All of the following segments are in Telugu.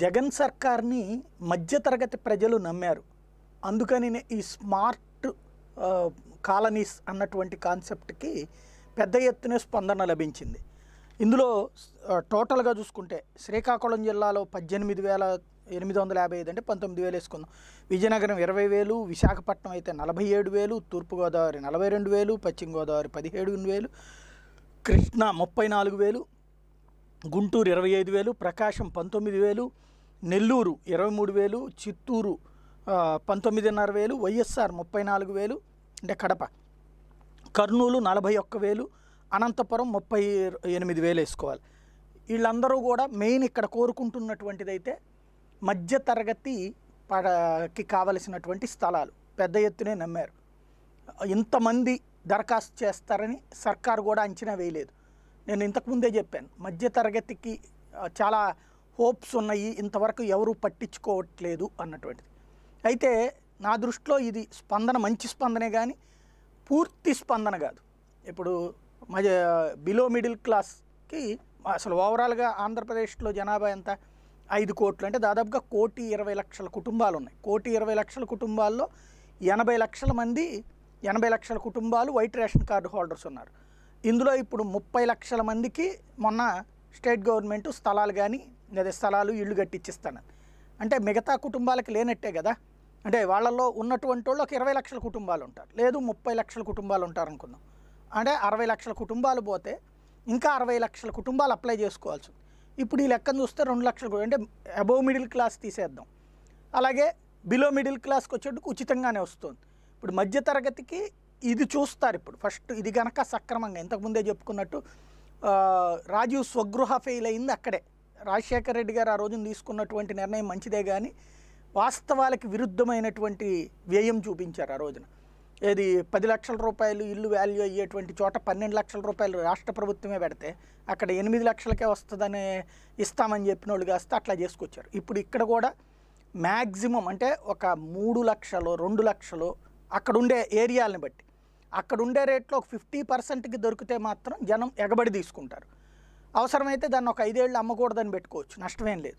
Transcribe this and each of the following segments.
జగన్ సర్కార్ని మధ్యతరగతి ప్రజలు నమ్మారు అందుకని ఈ స్మార్ట్ కాలనీస్ అన్నటువంటి కాన్సెప్ట్కి పెద్ద ఎత్తున స్పందన లభించింది ఇందులో టోటల్గా చూసుకుంటే శ్రీకాకుళం జిల్లాలో పద్దెనిమిది వేల ఎనిమిది వందల యాభై ఐదు అంటే పంతొమ్మిది వేలు వేసుకుందాం విజయనగరం ఇరవై వేలు విశాఖపట్నం అయితే నలభై ఏడు వేలు తూర్పుగోదావరి నలభై రెండు వేలు పశ్చిమ గోదావరి పదిహేడు వేలు కృష్ణా ముప్పై నాలుగు వేలు గుంటూరు ఇరవై ఐదు వేలు ప్రకాశం పంతొమ్మిది వేలు నెల్లూరు ఇరవై మూడు వేలు చిత్తూరు పంతొమ్మిదిన్నర వేలు వైఎస్ఆర్ ముప్పై నాలుగు వేలు అంటే కడప కర్నూలు నలభై ఒక్క వేలు అనంతపురం ముప్పై ఎనిమిది వేలు వేసుకోవాలి వీళ్ళందరూ కూడా మెయిన్ ఇక్కడ కోరుకుంటున్నటువంటిదైతే మధ్యతరగతి పడకి కావలసినటువంటి స్థలాలు పెద్ద ఎత్తునే నమ్మారు ఇంతమంది దరఖాస్తు చేస్తారని సర్కారు కూడా అంచనా వేయలేదు నేను ఇంతకుముందే చెప్పాను మధ్యతరగతికి చాలా హోప్స్ ఉన్నాయి ఇంతవరకు ఎవరు పట్టించుకోవట్లేదు అన్నటువంటిది అయితే నా దృష్టిలో ఇది స్పందన మంచి స్పందనే కానీ పూర్తి స్పందన కాదు ఇప్పుడు మధ్య బిలో మిడిల్ క్లాస్కి అసలు ఓవరాల్గా ఆంధ్రప్రదేశ్లో జనాభా ఎంత ఐదు కోట్లు అంటే దాదాపుగా కోటి ఇరవై లక్షల కుటుంబాలు ఉన్నాయి కోటి ఇరవై లక్షల కుటుంబాల్లో ఎనభై లక్షల మంది ఎనభై లక్షల కుటుంబాలు వైట్ రేషన్ కార్డు హోల్డర్స్ ఉన్నారు ఇందులో ఇప్పుడు ముప్పై లక్షల మందికి మొన్న స్టేట్ గవర్నమెంట్ స్థలాలు కానీ లేదా స్థలాలు ఇళ్ళు కట్టిచ్చిస్తాను అంటే మిగతా కుటుంబాలకి లేనట్టే కదా అంటే వాళ్ళల్లో ఉన్నటువంటి వాళ్ళు ఒక ఇరవై లక్షల కుటుంబాలు ఉంటారు లేదు ముప్పై లక్షల కుటుంబాలు ఉంటారు అనుకుందాం అంటే అరవై లక్షల కుటుంబాలు పోతే ఇంకా అరవై లక్షల కుటుంబాలు అప్లై చేసుకోవాల్సి ఇప్పుడు ఈ లెక్కను చూస్తే రెండు లక్షలు అంటే అబోవ్ మిడిల్ క్లాస్ తీసేద్దాం అలాగే బిలో మిడిల్ క్లాస్కి వచ్చేటప్పుడు ఉచితంగానే వస్తుంది ఇప్పుడు మధ్యతరగతికి ఇది చూస్తారు ఇప్పుడు ఫస్ట్ ఇది కనుక సక్రమంగా ఇంతకుముందే చెప్పుకున్నట్టు రాజీవ్ స్వగృహ ఫెయిల్ అయింది అక్కడే రాజశేఖర రెడ్డి గారు ఆ రోజున తీసుకున్నటువంటి నిర్ణయం మంచిదే కానీ వాస్తవాలకు విరుద్ధమైనటువంటి వ్యయం చూపించారు ఆ రోజున ఏది పది లక్షల రూపాయలు ఇల్లు వాల్యూ అయ్యేటువంటి చోట పన్నెండు లక్షల రూపాయలు రాష్ట్ర ప్రభుత్వమే పెడితే అక్కడ ఎనిమిది లక్షలకే వస్తుందని ఇస్తామని చెప్పిన వాళ్ళు కాస్త అట్లా చేసుకొచ్చారు ఇప్పుడు ఇక్కడ కూడా మ్యాక్సిమం అంటే ఒక మూడు లక్షలు రెండు లక్షలు అక్కడ ఉండే ఏరియాలను బట్టి అక్కడ ఉండే రేట్లో ఒక ఫిఫ్టీ పర్సెంట్కి దొరికితే మాత్రం జనం ఎగబడి తీసుకుంటారు అవసరమైతే దాన్ని ఒక ఐదేళ్ళు అమ్మకూడదని పెట్టుకోవచ్చు నష్టమేం లేదు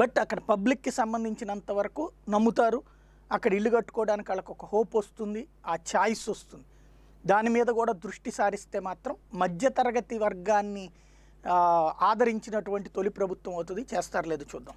బట్ అక్కడ పబ్లిక్కి సంబంధించినంత వరకు నమ్ముతారు అక్కడ ఇల్లు కట్టుకోవడానికి వాళ్ళకి ఒక హోప్ వస్తుంది ఆ ఛాయిస్ వస్తుంది దాని మీద కూడా దృష్టి సారిస్తే మాత్రం మధ్యతరగతి వర్గాన్ని ఆదరించినటువంటి తొలి ప్రభుత్వం అవుతుంది చేస్తారు లేదు చూద్దాం